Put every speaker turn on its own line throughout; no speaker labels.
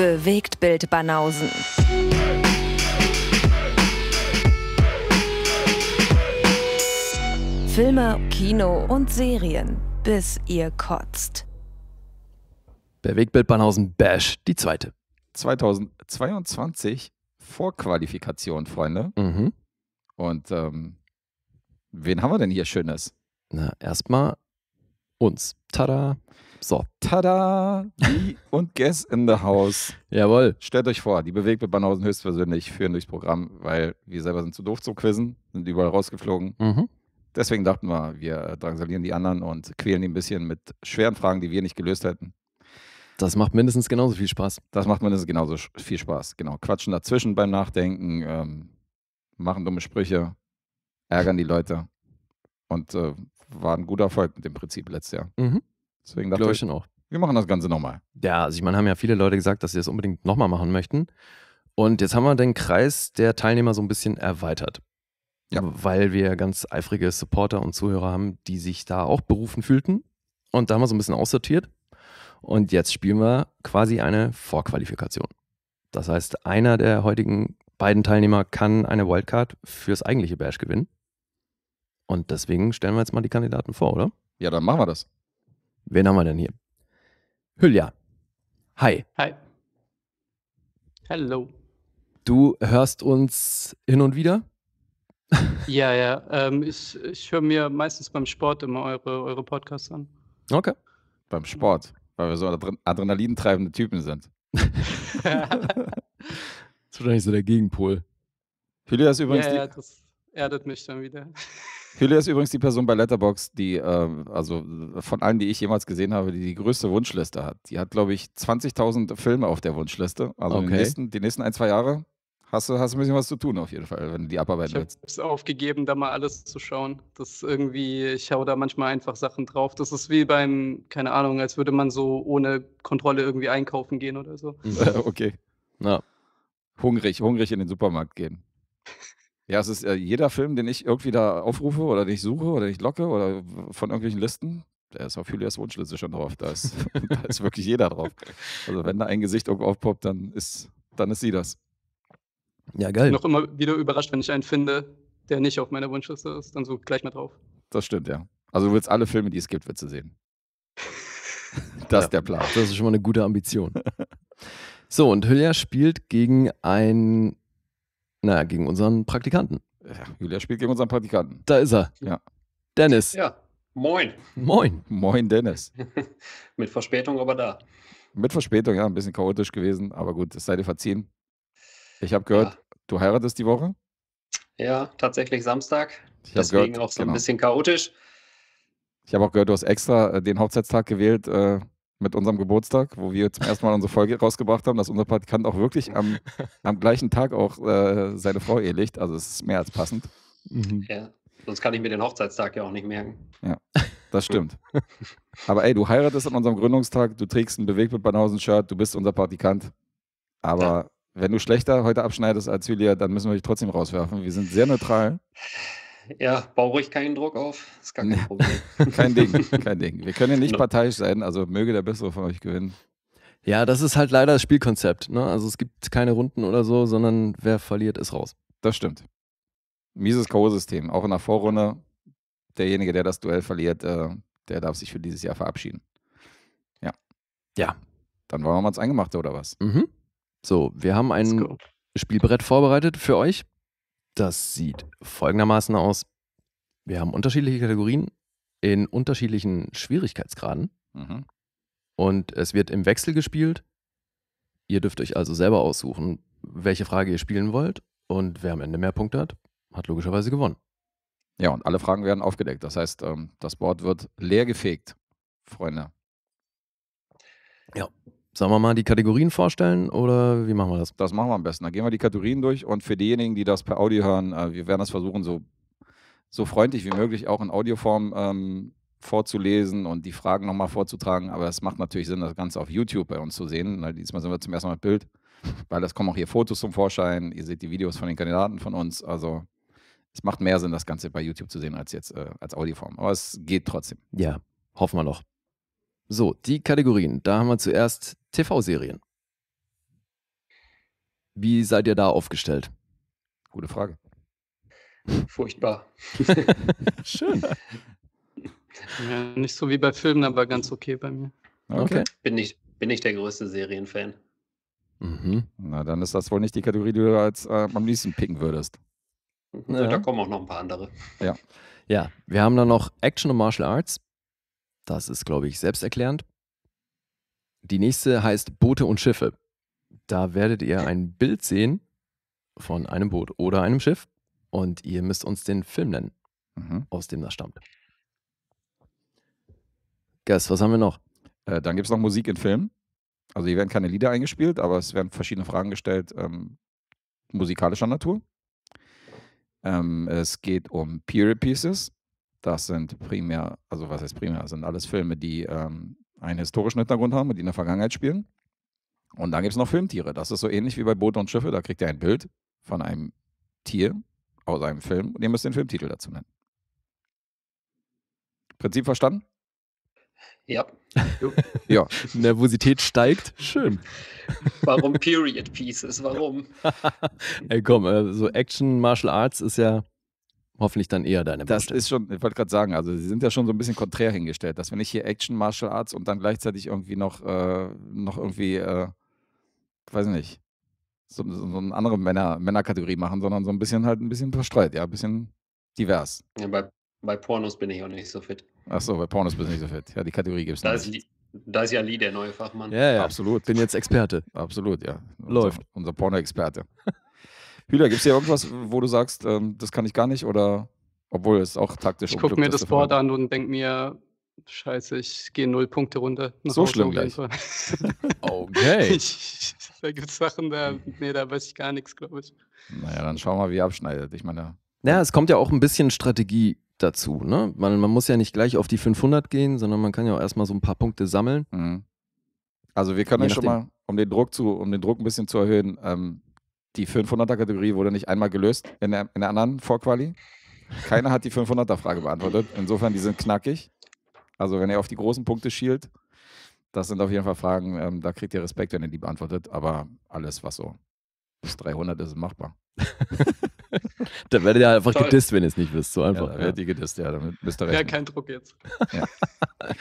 Bewegtbild Banausen. Filme,
Kino und Serien, bis ihr kotzt.
Bewegtbild Bash, die zweite. 2022 Vorqualifikation, Freunde. Mhm. Und ähm, wen haben wir denn hier Schönes? Na, erstmal uns. Tada! So, tada! Wie und Guess in the House. Jawohl. Stellt euch vor, die bewegte Banausen höchstpersönlich führen durchs Programm, weil wir selber sind zu doof zu quizzen, sind überall rausgeflogen. Mhm. Deswegen dachten wir, wir drangsalieren die anderen und quälen die ein bisschen mit schweren Fragen, die wir nicht gelöst hätten. Das macht mindestens genauso viel Spaß. Das macht mindestens genauso viel Spaß, genau. Quatschen dazwischen beim Nachdenken, ähm, machen dumme Sprüche, ärgern die Leute. Und äh, war ein guter Erfolg mit dem Prinzip letztes Jahr. Mhm. Deswegen Glaube ich, ich auch. wir machen das Ganze nochmal. Ja, also ich meine, haben ja viele Leute gesagt, dass sie das unbedingt nochmal machen möchten. Und jetzt haben wir den Kreis der Teilnehmer so ein bisschen erweitert. Ja. Weil wir ganz eifrige Supporter und Zuhörer haben, die sich da auch berufen fühlten. Und da haben wir so ein bisschen aussortiert. Und jetzt spielen wir quasi eine Vorqualifikation. Das heißt, einer der heutigen beiden Teilnehmer kann eine Wildcard fürs eigentliche Bash gewinnen. Und deswegen stellen wir jetzt mal die Kandidaten vor, oder? Ja, dann machen wir das. Wen haben wir denn hier? Hülya. Hi. Hi. Hallo. Du hörst uns hin und wieder?
ja, ja. Ähm, ich ich höre mir meistens beim Sport immer eure, eure Podcasts an.
Okay. Beim Sport, weil wir so adrenalintreibende Typen sind. das ist wahrscheinlich so der Gegenpol. Hülya ist übrigens. Ja, ja,
das erdet mich dann wieder.
Hylia ist übrigens die Person bei Letterbox, die, äh, also von allen, die ich jemals gesehen habe, die die größte Wunschliste hat. Die hat, glaube ich, 20.000 Filme auf der Wunschliste. Also okay. die, nächsten, die nächsten ein, zwei Jahre hast du, hast ein bisschen was zu tun auf jeden Fall, wenn du die abarbeiten willst. Ich
habe es aufgegeben, da mal alles zu schauen. Das irgendwie, ich haue da manchmal einfach Sachen drauf. Das ist wie beim, keine Ahnung, als würde man so ohne Kontrolle irgendwie einkaufen gehen oder so.
okay. Na. Hungrig, hungrig in den Supermarkt gehen. Ja, es ist äh, jeder Film, den ich irgendwie da aufrufe oder den ich suche oder den ich locke oder von irgendwelchen Listen, der ist auf Julias Wunschliste schon drauf. Da ist, da ist wirklich jeder drauf. Also wenn da ein Gesicht irgendwo aufpoppt, dann ist, dann ist sie das. Ja, geil. Ich bin auch immer
wieder überrascht, wenn ich einen finde, der nicht auf meiner Wunschliste ist, dann so gleich mal drauf.
Das stimmt, ja. Also du willst alle Filme, die es gibt, willst du sehen. das ist der Plan. Das ist schon mal eine gute Ambition. So, und Hülya spielt gegen ein naja, gegen unseren Praktikanten. Ja, Julia spielt gegen unseren Praktikanten. Da ist er. Ja. Dennis. Ja. Moin. Moin. Moin, Dennis. Mit Verspätung, aber da. Mit Verspätung, ja, ein bisschen chaotisch gewesen, aber gut, es sei dir verziehen. Ich habe gehört, ja. du heiratest die Woche?
Ja, tatsächlich Samstag. Ich Deswegen gehört, auch so genau. ein bisschen chaotisch.
Ich habe auch gehört, du hast extra äh, den Hochzeitstag gewählt, äh, mit unserem Geburtstag, wo wir zum ersten Mal unsere Folge rausgebracht haben, dass unser Praktikant auch wirklich am, am gleichen Tag auch äh, seine Frau ehelicht. Also es ist mehr als passend.
Mhm.
Ja, sonst kann ich mir den Hochzeitstag ja auch nicht merken.
Ja, das stimmt. Aber ey, du heiratest an unserem Gründungstag, du trägst ein bewegtbild banausen shirt du bist unser Praktikant. Aber ja. wenn du schlechter heute abschneidest als Julia, dann müssen wir dich trotzdem rauswerfen. Wir sind sehr neutral.
Ja, bau ruhig keinen Druck auf. Ist gar kein
Problem. kein Ding, kein Ding. Wir können ja nicht parteiisch sein, also möge der Bessere von euch gewinnen. Ja, das ist halt leider das Spielkonzept. Ne? Also es gibt keine Runden oder so, sondern wer verliert, ist raus. Das stimmt. Mieses K.O.-System. Auch in der Vorrunde, derjenige, der das Duell verliert, äh, der darf sich für dieses Jahr verabschieden. Ja. Ja. Dann wollen wir mal ins Eingemachte, oder was? Mhm. So, wir haben ein Spielbrett vorbereitet für euch. Das sieht folgendermaßen aus. Wir haben unterschiedliche Kategorien in unterschiedlichen Schwierigkeitsgraden. Mhm. Und es wird im Wechsel gespielt. Ihr dürft euch also selber aussuchen, welche Frage ihr spielen wollt. Und wer am Ende mehr Punkte hat, hat logischerweise gewonnen. Ja, und alle Fragen werden aufgedeckt. Das heißt, ähm, das Board wird leer gefegt, Freunde. Ja. Sollen wir mal die Kategorien vorstellen oder wie machen wir das? Das machen wir am besten. Dann gehen wir die Kategorien durch und für diejenigen, die das per Audio hören, äh, wir werden das versuchen, so, so freundlich wie möglich auch in Audioform ähm, vorzulesen und die Fragen nochmal vorzutragen. Aber es macht natürlich Sinn, das Ganze auf YouTube bei uns zu sehen. Diesmal sind wir zum ersten Mal mit Bild, weil es kommen auch hier Fotos zum Vorschein. Ihr seht die Videos von den Kandidaten von uns. Also es macht mehr Sinn, das Ganze bei YouTube zu sehen als jetzt äh, als Audioform. Aber es geht trotzdem. Ja, hoffen wir noch. So, die Kategorien. Da haben wir zuerst TV-Serien. Wie seid ihr da aufgestellt? Gute Frage. Furchtbar. Schön. Ja, nicht
so wie bei Filmen, aber ganz okay bei mir. Okay. Bin nicht, bin nicht der größte Serienfan.
Mhm. Na, dann ist das wohl nicht die Kategorie, die du als äh, am liebsten picken würdest. Ja. Da
kommen auch noch ein paar andere.
Ja. Ja, wir haben dann noch Action und Martial Arts. Das ist, glaube ich, selbsterklärend. Die nächste heißt Boote und Schiffe. Da werdet ihr ein Bild sehen von einem Boot oder einem Schiff und ihr müsst uns den Film nennen, mhm. aus dem das stammt. Guess, was haben wir noch? Äh, dann gibt es noch Musik in Filmen. Also hier werden keine Lieder eingespielt, aber es werden verschiedene Fragen gestellt, ähm, musikalischer Natur. Ähm, es geht um Period Pieces, das sind primär, also was heißt primär, das sind alles Filme, die ähm, einen historischen Hintergrund haben und die in der Vergangenheit spielen. Und dann gibt es noch Filmtiere. Das ist so ähnlich wie bei Boote und Schiffe. Da kriegt ihr ein Bild von einem Tier aus einem Film und ihr müsst den Filmtitel dazu nennen. Prinzip verstanden? Ja. ja. Nervosität steigt. Schön.
Warum Period Pieces? Warum?
Ey, komm, äh, so Action Martial Arts ist ja hoffentlich dann eher deine Das ist schon, ich wollte gerade sagen, also sie sind ja schon so ein bisschen konträr hingestellt, dass wir nicht hier Action Martial Arts und dann gleichzeitig irgendwie noch, äh, noch irgendwie, äh, weiß nicht, so, so eine andere Männer, Männerkategorie machen, sondern so ein bisschen halt ein bisschen verstreut, ja, ein bisschen divers.
Ja, bei, bei Pornos bin ich auch nicht so fit.
Ach so, bei Pornos bist du nicht so fit. Ja, die Kategorie gibt es nicht. Ist
da ist ja Lee der neue Fachmann. Ja, ja, absolut.
Bin jetzt Experte. Absolut, ja. Läuft. Unser, unser Porno-Experte. Hühler, gibt es hier irgendwas, wo du sagst, ähm, das kann ich gar nicht oder obwohl es auch taktisch Ich gucke mir das Board an
und denke mir, scheiße, ich gehe null Punkte runter. So Hause schlimm gleich. okay. Ich, da gibt es Sachen, da, nee, da weiß ich gar nichts, glaube ich.
Naja, dann schauen wir mal, wie er abschneidet. Ich meine. Naja, es kommt ja auch ein bisschen Strategie dazu. Ne? Man, man, muss ja nicht gleich auf die 500 gehen, sondern man kann ja auch erstmal so ein paar Punkte sammeln. Mhm. Also wir können ja schon mal, um den Druck zu, um den Druck ein bisschen zu erhöhen, ähm, die 500er-Kategorie wurde nicht einmal gelöst in der, in der anderen Vorquali. Keiner hat die 500er-Frage beantwortet. Insofern, die sind knackig. Also, wenn ihr auf die großen Punkte schielt, das sind auf jeden Fall Fragen, ähm, da kriegt ihr Respekt, wenn ihr die beantwortet. Aber alles, was so bis 300 ist, ist machbar. da werdet ihr einfach Toll. gedisst, wenn ihr es nicht wisst. So einfach. Ja, werdet ihr gedisst, ja. Damit müsst ihr rechnen. Ja, kein Druck jetzt. Ja.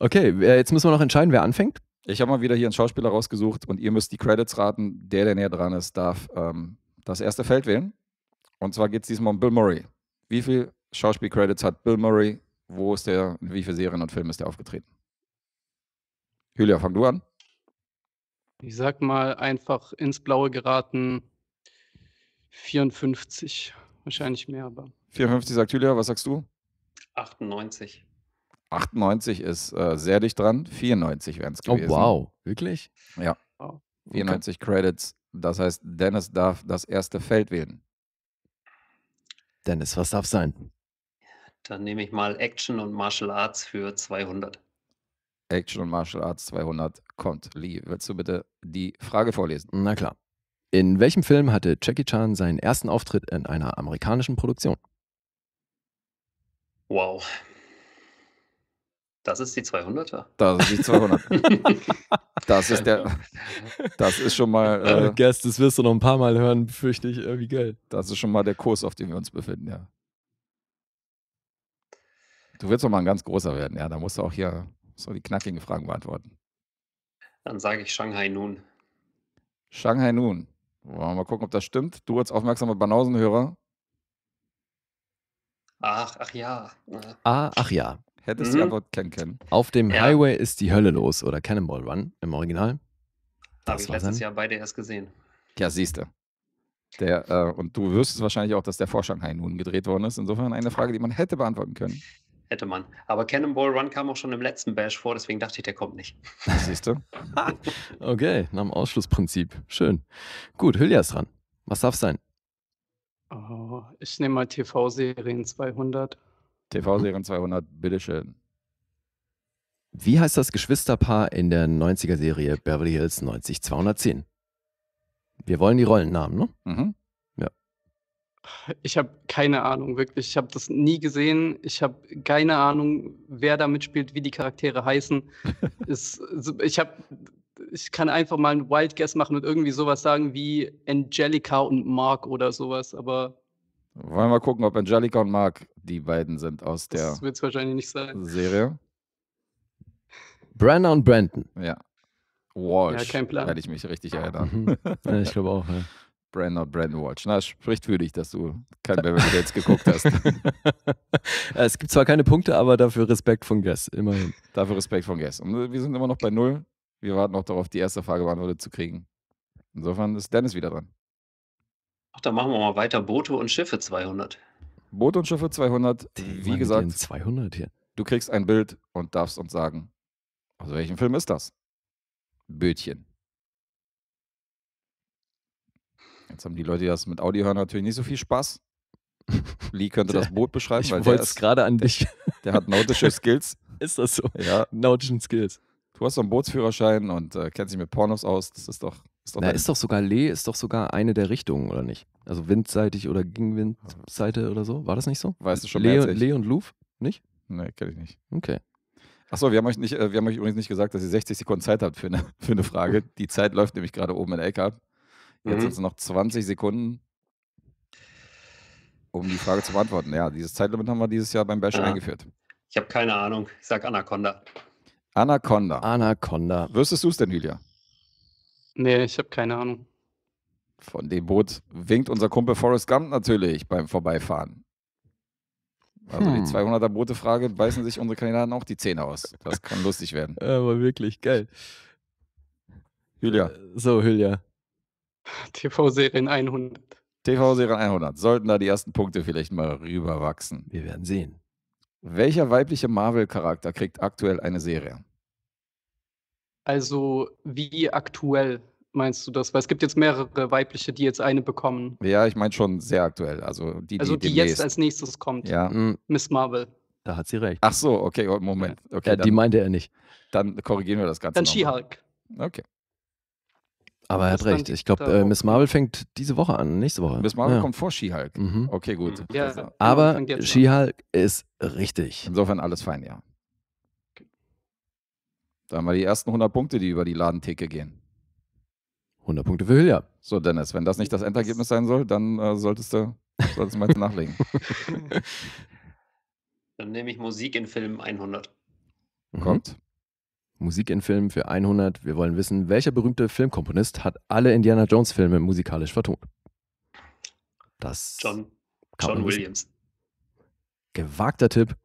okay, äh, jetzt müssen wir noch entscheiden, wer anfängt. Ich habe mal wieder hier einen Schauspieler rausgesucht und ihr müsst die Credits raten. Der, der näher dran ist, darf ähm, das erste Feld wählen. Und zwar geht es diesmal um Bill Murray. Wie viel Schauspielcredits hat Bill Murray? Wo ist der? In wie viele Serien und Filme ist der aufgetreten? Julia, fang du an.
Ich sag mal einfach ins Blaue geraten 54. Wahrscheinlich mehr, aber.
54 sagt Julia, was sagst du?
98.
98 ist äh, sehr dicht dran, 94 wären es gewesen. Oh, wow, wirklich? Ja. okay. 94 Credits, das heißt, Dennis darf das erste Feld wählen. Dennis, was darf sein?
Dann nehme ich mal Action und Martial Arts für 200.
Action und Martial Arts 200 kommt. Lee, willst du bitte die Frage vorlesen? Na klar. In welchem Film hatte Jackie Chan seinen ersten Auftritt in einer amerikanischen Produktion? Wow, das ist die 200er. Das ist die 200. er das ist der. Das ist schon mal. Äh, äh Guest, das wirst du noch ein paar Mal hören, befürchte ich, irgendwie geil. Das ist schon mal der Kurs, auf dem wir uns befinden, ja. Du wirst doch mal ein ganz großer werden, ja. Da musst du auch hier so die knackigen Fragen beantworten. Dann sage ich Shanghai Nun. Shanghai Nun. Wollen wir mal gucken, ob das stimmt. Du als aufmerksamer Banausenhörer.
Ach, ach ja.
Ah, ach ja. Hättest mhm. die Antwort kennen können. Auf dem ja. Highway ist die Hölle los oder Cannonball Run im Original. Das Habe ich letztes sein. Jahr
beide erst gesehen.
Ja, siehst du. Der, äh, und du wirst es wahrscheinlich auch, dass der Vorschlaghain nun gedreht worden ist. Insofern eine Frage, die man hätte beantworten können.
Hätte man. Aber Cannonball Run kam auch schon im letzten Bash vor, deswegen dachte ich, der kommt nicht.
Siehst du? okay, nach dem Ausschlussprinzip. Schön. Gut, Hülya ist dran. Was darf es sein?
Oh, ich nehme mal TV-Serien 200.
TV-Serien 200, bitteschön. Wie heißt das Geschwisterpaar in der 90er-Serie Beverly Hills 90210? Wir wollen die Rollennamen, ne? Mhm. Ja.
Ich habe keine Ahnung, wirklich. Ich habe das nie gesehen. Ich habe keine Ahnung, wer da mitspielt, wie die Charaktere heißen. es, ich habe ich kann einfach mal einen Wild Guess machen und irgendwie sowas sagen wie Angelica und Mark oder sowas, aber.
Wollen wir mal gucken, ob Angelica und Mark die beiden sind aus der. Das
wird es wahrscheinlich nicht
sein. Serie. Brenner und Brandon. Ja. Walsh. Ja, kein Plan. Werde ich mich richtig mhm. erinnern. Mhm. ja, ich glaube auch, ja. Brandon Brandon Walsh. Na, spricht für dich, dass du kein Beverly Hills geguckt hast. es gibt zwar keine Punkte, aber dafür Respekt von Guess, immerhin. Dafür Respekt von Guess. Und wir sind immer noch bei Null. Wir warten noch darauf, die erste Frage beantwortet zu kriegen. Insofern ist Dennis wieder dran. Ach, dann machen wir mal
weiter. Boote und Schiffe 200.
Boot und Schiffe 200. Die, wie gesagt, 200 hier. Du kriegst ein Bild und darfst uns sagen, aus welchem Film ist das? Bötchen. Jetzt haben die Leute, die das mit Audi hören, natürlich nicht so viel Spaß. Lee könnte der, das Boot beschreiben. Ich wollte es gerade an der, dich. Der hat nautische Skills. Ist das so? Ja. Nautischen Skills. Du hast so einen Bootsführerschein und äh, kennst dich mit Pornos aus. Das ist doch ist doch, Na, ist doch sogar Lee, ist doch sogar eine der Richtungen, oder nicht? Also windseitig oder gegen Windseite oder so? War das nicht so? Weißt du schon Lee, Lee und Louvre? Nicht? Nee, kenne ich nicht. Okay. Achso, wir haben euch äh, wir haben euch übrigens nicht gesagt, dass ihr 60 Sekunden Zeit habt für eine, für eine Frage. Die Zeit läuft nämlich gerade oben in der Ecke ab. Jetzt mhm. sind es noch 20 Sekunden, um die Frage zu beantworten. Ja, dieses Zeitlimit haben wir dieses Jahr beim Bash ja. Ah. eingeführt. Ich
habe keine Ahnung. Ich sage Anaconda.
Anaconda. Anaconda. Wüsstest du es denn, Julia? Nee, ich habe keine Ahnung. Von dem Boot winkt unser Kumpel Forrest Gump natürlich beim Vorbeifahren. Also hm. die 200er-Boote-Frage beißen sich unsere Kandidaten auch die Zähne aus. Das kann lustig werden. Aber wirklich, geil. Julia. Äh, so, Julia.
TV-Serien 100.
TV-Serien 100. Sollten da die ersten Punkte vielleicht mal rüberwachsen. Wir werden sehen. Welcher weibliche Marvel-Charakter kriegt aktuell eine Serie?
Also wie aktuell meinst du das? Weil es gibt jetzt mehrere weibliche, die jetzt eine bekommen.
Ja, ich meine schon sehr aktuell. Also die, die, also die jetzt als
nächstes kommt. Ja. Mhm. Miss Marvel.
Da hat sie recht. Ach so, okay, oh, Moment. Okay, ja, die meinte er nicht. Dann korrigieren wir das Ganze. Dann She-Hulk. Okay. Aber er hat recht. Ich glaube, äh, Miss Marvel fängt diese Woche an, nächste Woche. Miss Marvel ja. kommt vor She-Hulk. Mhm. Okay, gut. Mhm. Ja, also, Aber She-Hulk ist richtig. Insofern alles fein, ja. Da haben wir die ersten 100 Punkte, die über die Ladentheke gehen. 100 Punkte für Hilja. So, Dennis, wenn das nicht das Endergebnis sein soll, dann äh, solltest du solltest mal nachlegen.
Dann nehme ich Musik in Filmen 100.
Mhm. Kommt. Mhm. Musik in Filmen für 100. Wir wollen wissen, welcher berühmte Filmkomponist hat alle Indiana Jones Filme musikalisch vertont? Das John, John Williams. Gewagter Tipp.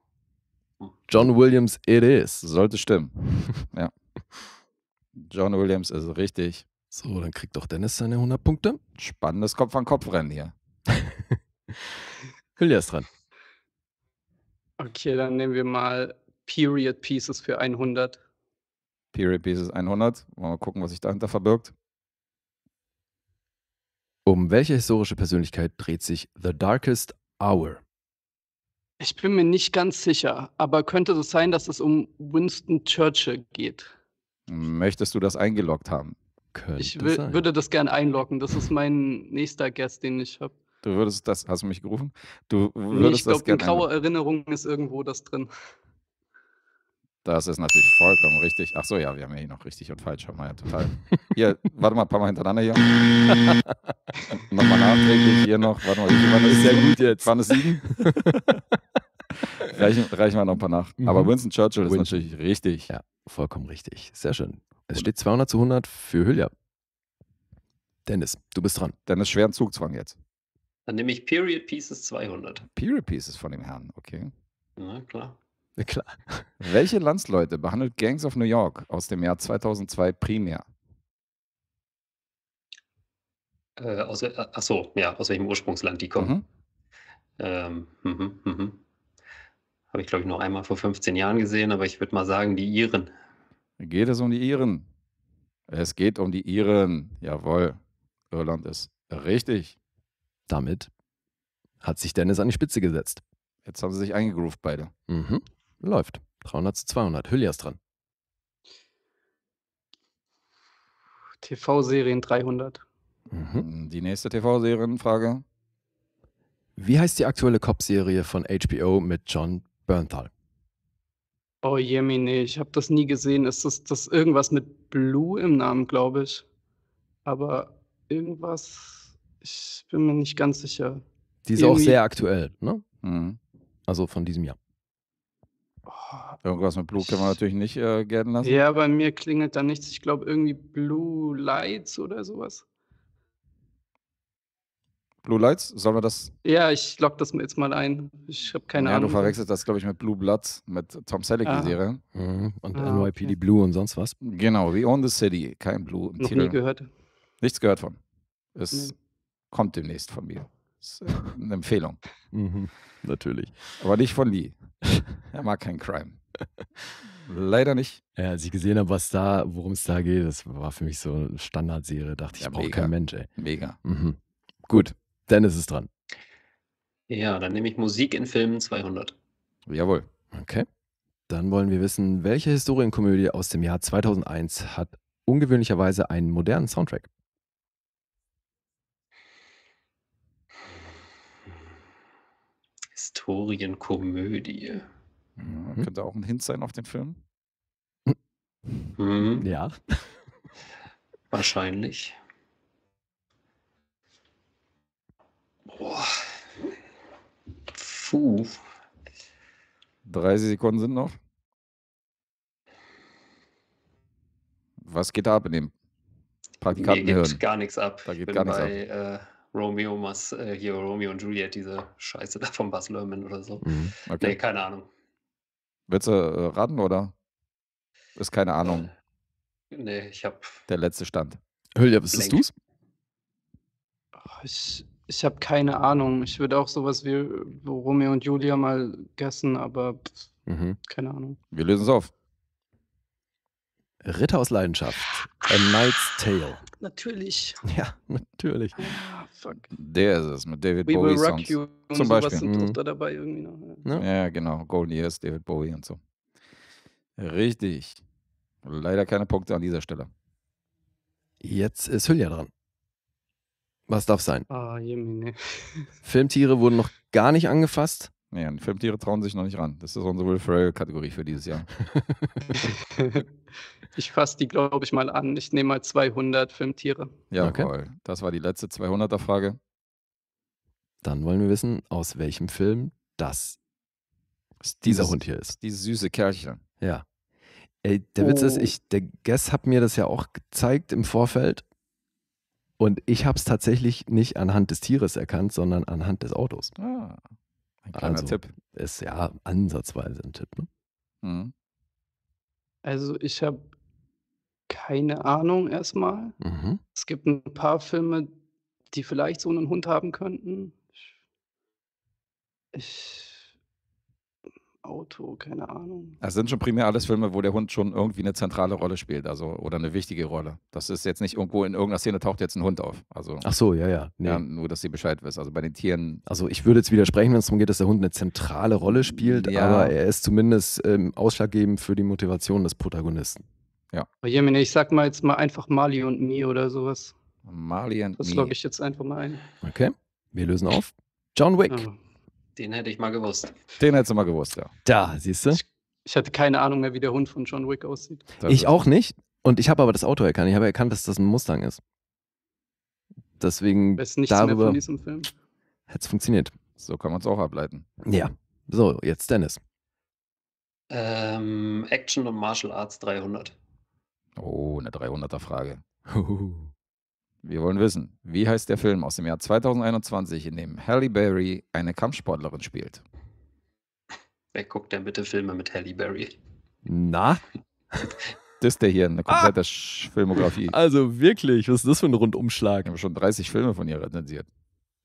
John Williams it is. Sollte stimmen. ja. John Williams ist richtig. So, dann kriegt doch Dennis seine 100 Punkte. Spannendes Kopf-an-Kopf-Rennen hier. Julia ist dran.
Okay, dann nehmen wir mal Period Pieces für 100.
Period Pieces 100. Mal gucken, was sich dahinter verbirgt. Um welche historische Persönlichkeit dreht sich The Darkest Hour?
Ich bin mir nicht ganz sicher, aber könnte es sein, dass es um Winston Churchill geht?
Möchtest du das eingeloggt haben? Könnte ich sein.
würde das gerne einloggen. Das ist mein nächster Guest, den ich habe.
Du würdest das, hast du mich gerufen? Du würdest nee, ich glaube, in grauer
Erinnerung ist irgendwo das drin.
Das ist natürlich vollkommen richtig. Ach so, ja, wir haben ja hier noch richtig und falsch. Haben wir ja total. Hier, warte mal ein paar Mal hintereinander hier. Nochmal nachträglich hier noch. Warte mal, ich, wann ist sehr gut jetzt. Wann ist sieben? reichen, reichen wir noch ein paar nach. Mhm. Aber Winston Churchill Win ist natürlich richtig. Ja, vollkommen richtig. Sehr schön. Es steht 200 zu 100 für Hülya. Dennis, du bist dran. Dennis, schweren Zugzwang jetzt. Dann
nehme ich Period Pieces 200.
Period Pieces von dem Herrn, okay.
Na klar.
klar. Welche Landsleute behandelt Gangs of New York aus dem Jahr 2002 primär?
Äh, aus, ach so, ja, aus welchem Ursprungsland die kommen. Mhm. Ähm, mhm, mhm. Habe ich, glaube ich, noch einmal vor 15
Jahren gesehen, aber ich würde mal sagen, die Iren. Geht es um die Iren? Es geht um die Iren. Jawohl, Irland ist richtig. Damit hat sich Dennis an die Spitze gesetzt. Jetzt haben sie sich eingegroovt, beide. Mhm. Läuft. 300 zu 200. Hülya dran.
TV-Serien 300.
Mhm. Hm, die nächste TV-Serienfrage. Wie heißt die aktuelle Cop-Serie von HBO mit John Bernthal?
Oh Jemine, ich habe das nie gesehen. Ist das, das irgendwas mit Blue im Namen, glaube ich? Aber irgendwas, ich bin mir nicht ganz sicher.
Die ist Irgendwie. auch sehr aktuell, ne? Mhm. Also von diesem Jahr. Oh, Irgendwas mit Blue können wir natürlich nicht
äh, gelten lassen. Ja, bei mir klingelt da nichts. Ich glaube, irgendwie Blue Lights oder sowas.
Blue Lights? Sollen wir das? Ja, ich log das jetzt mal ein. Ich habe keine ja, Ahnung. Du verwechselst das, glaube ich, mit Blue Bloods, mit Tom Selleck, ah. die Serie. Mhm. Und ah, NYPD okay. Blue und sonst was. Genau, We On the City. Kein Blue im Noch Titel. Nie gehört. Nichts gehört von. Es nee. kommt demnächst von mir. Das ist eine Empfehlung. Mhm. Natürlich. Aber nicht von Lee. er mag keinen Crime. Leider nicht. Ja, als ich gesehen habe, was da, worum es da geht, das war für mich so eine Standardserie. Dachte ich, ja, braucht kein Mensch, ey. Mega. Mhm. Gut, Dennis ist dran.
Ja, dann nehme ich Musik in Filmen 200.
Jawohl. Okay. Dann wollen wir wissen, welche Historienkomödie aus dem Jahr 2001 hat ungewöhnlicherweise einen modernen Soundtrack?
Historienkomödie.
Ja, hm? könnte auch ein Hint sein auf den Film. Hm. Ja. Wahrscheinlich. Boah. Puh. 30 Sekunden sind noch. Was geht da ab in dem Praktikantenhirn? Mir
gar nichts ab. Da geht ich bin gar nichts bei, ab. Äh, Romeo Mas, äh, hier Romeo und Juliet, diese Scheiße da von Buzz Lerman oder so. Mhm, okay. Nee, keine Ahnung.
Willst du äh, raten oder? Ist keine Ahnung.
Äh, nee, ich hab.
Der letzte Stand. Hülya, bist du's?
Oh, ich, ich habe keine Ahnung. Ich würde auch sowas wie Romeo und Julia mal gessen, aber mhm. keine Ahnung.
Wir lösen es auf. Ritter aus Leidenschaft. A Knight's Tale.
Natürlich. Ja,
natürlich. Ah fuck. Der ist es, mit David We Bowie. Will Rock Songs. You und Zum sowas Beispiel. sind mhm. da
dabei irgendwie noch.
Ja, ne? ja genau. Golden Years, David Bowie und so. Richtig. Leider keine Punkte an dieser Stelle. Jetzt ist Hülya dran. Was darf sein?
Ah, Jemine.
Filmtiere wurden noch gar nicht angefasst. Nee, Filmtiere trauen sich noch nicht ran. Das ist unsere Will Ferrell-Kategorie für dieses Jahr. Ich fasse die,
glaube ich, mal an. Ich nehme mal
200 Filmtiere. Ja, okay. das war die letzte 200er-Frage. Dann wollen wir wissen, aus welchem Film das dieser dieses, Hund hier ist. Dieses süße Kerlchen. Ja. Ey, der oh. Witz ist, ich, der Guess hat mir das ja auch gezeigt im Vorfeld und ich habe es tatsächlich nicht anhand des Tieres erkannt, sondern anhand des Autos. Ah, ein kleiner also, Tipp. Ist ja ansatzweise ein Tipp. Ne? Mhm.
Also ich habe keine Ahnung erstmal. Mhm. Es gibt ein paar Filme, die vielleicht so einen Hund haben könnten. Ich, ich Auto, keine Ahnung.
Das sind schon primär alles Filme, wo der Hund schon irgendwie eine zentrale Rolle spielt, also oder eine wichtige Rolle. Das ist jetzt nicht irgendwo in irgendeiner Szene taucht jetzt ein Hund auf. Also, Ach so, ja, ja. Nee. ja nur, dass sie Bescheid wisst. Also bei den Tieren. Also ich würde jetzt widersprechen, wenn es darum geht, dass der Hund eine zentrale Rolle spielt, ja. aber er ist zumindest ähm, ausschlaggebend für die Motivation des Protagonisten. Ja.
Jemen, ich sag mal jetzt mal einfach Mali und Mi oder sowas. Mali und Mi. Das logge ich jetzt einfach mal ein.
Okay, wir lösen auf.
John Wick. Ja. Den hätte ich mal gewusst.
Den hättest du mal gewusst, ja. Da, siehst du? Ich,
ich hatte keine Ahnung mehr, wie der Hund von John Wick aussieht. Das ich auch
nicht. Und ich habe aber das Auto erkannt. Ich habe erkannt, dass das ein Mustang ist. Deswegen Weiß nichts darüber mehr von diesem Film. Hätte es funktioniert. So kann man es auch ableiten. Ja. So, jetzt Dennis.
Ähm, Action und Martial Arts 300.
Oh, eine 300er Frage. Wir wollen wissen, wie heißt der Film aus dem Jahr 2021, in dem Halle Berry eine Kampfsportlerin spielt?
Wer guckt denn bitte Filme mit Halle Berry?
Na? Das ist der hier, eine komplette ah! Filmografie. Also wirklich, was ist das für ein Rundumschlag? Wir haben schon 30 Filme von ihr rezensiert.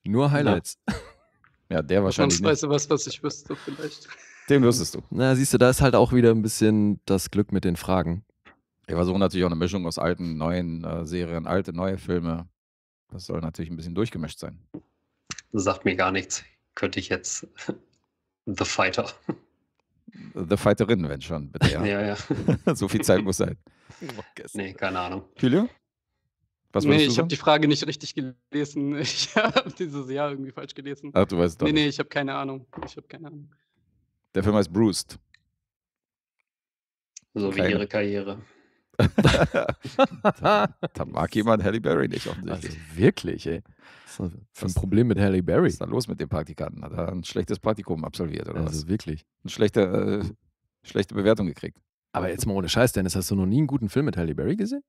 Nur Highlights. Ja, ja der wahrscheinlich. Ich weiß
was, was ich wüsste, vielleicht.
Den wüsstest du. Na, siehst du, da ist halt auch wieder ein bisschen das Glück mit den Fragen. Wir versuchen natürlich auch eine Mischung aus alten, neuen äh, Serien, alte, neue Filme. Das soll natürlich ein bisschen durchgemischt sein. Sagt mir
gar nichts. Könnte ich jetzt The Fighter.
The Fighterin, wenn schon, bitte. Ja, ja. ja. so viel Zeit muss sein.
Oh, nee, keine Ahnung.
Julio? Was nee, ich habe
die Frage nicht richtig gelesen. Ich habe dieses Jahr irgendwie falsch gelesen. Ach, du weißt doch. Nee, nee, ich habe keine Ahnung. Ich habe keine Ahnung.
Der Film heißt Bruised. So keine. wie ihre Karriere da, da, mag jemand Halle Berry nicht offensichtlich. Also wirklich, ey. Was ist das ein Problem mit Halle Berry? Was ist da los mit dem Praktikanten? Hat er ein schlechtes Praktikum absolviert oder also was? wirklich. Eine schlechte, äh, schlechte Bewertung gekriegt. Aber jetzt mal ohne Scheiß, Dennis, hast du noch nie einen guten Film mit Halle Berry gesehen?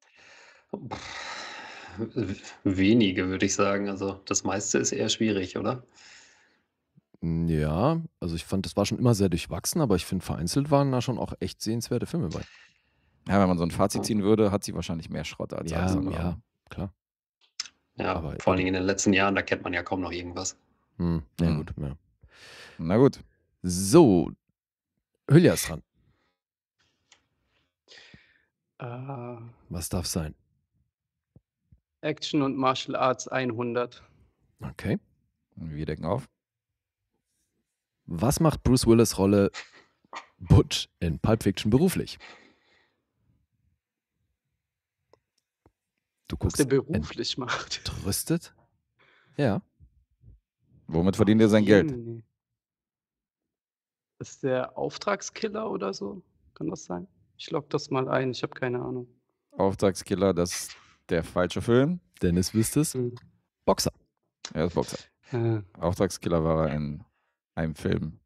Wenige, würde ich sagen. Also das meiste ist eher schwierig, oder?
Ja, also ich fand, das war schon immer sehr durchwachsen, aber ich finde, vereinzelt waren da schon auch echt sehenswerte Filme bei. Ja, wenn man so ein Fazit ziehen würde, hat sie wahrscheinlich mehr Schrott als ja, alles Ja, ne? klar.
Ja, Aber vor allem in den letzten Jahren, da kennt man ja kaum noch irgendwas.
Hm, ja, mhm. gut. Ja. Na gut. So, Hülya ist dran.
Uh,
Was darf sein?
Action und Martial Arts 100.
Okay. Wir decken auf. Was macht Bruce Willis Rolle Butch in Pulp Fiction beruflich? Du guckst, der beruflich macht. Tröstet? Ja. Womit verdient er sein Geld?
Nee. Ist der Auftragskiller oder so? Kann das sein? Ich log das mal ein, ich habe keine Ahnung.
Auftragskiller, das ist der falsche Film. Dennis wüsste es. Mhm. Boxer. Er ist Boxer. Äh. Auftragskiller war er in einem Film,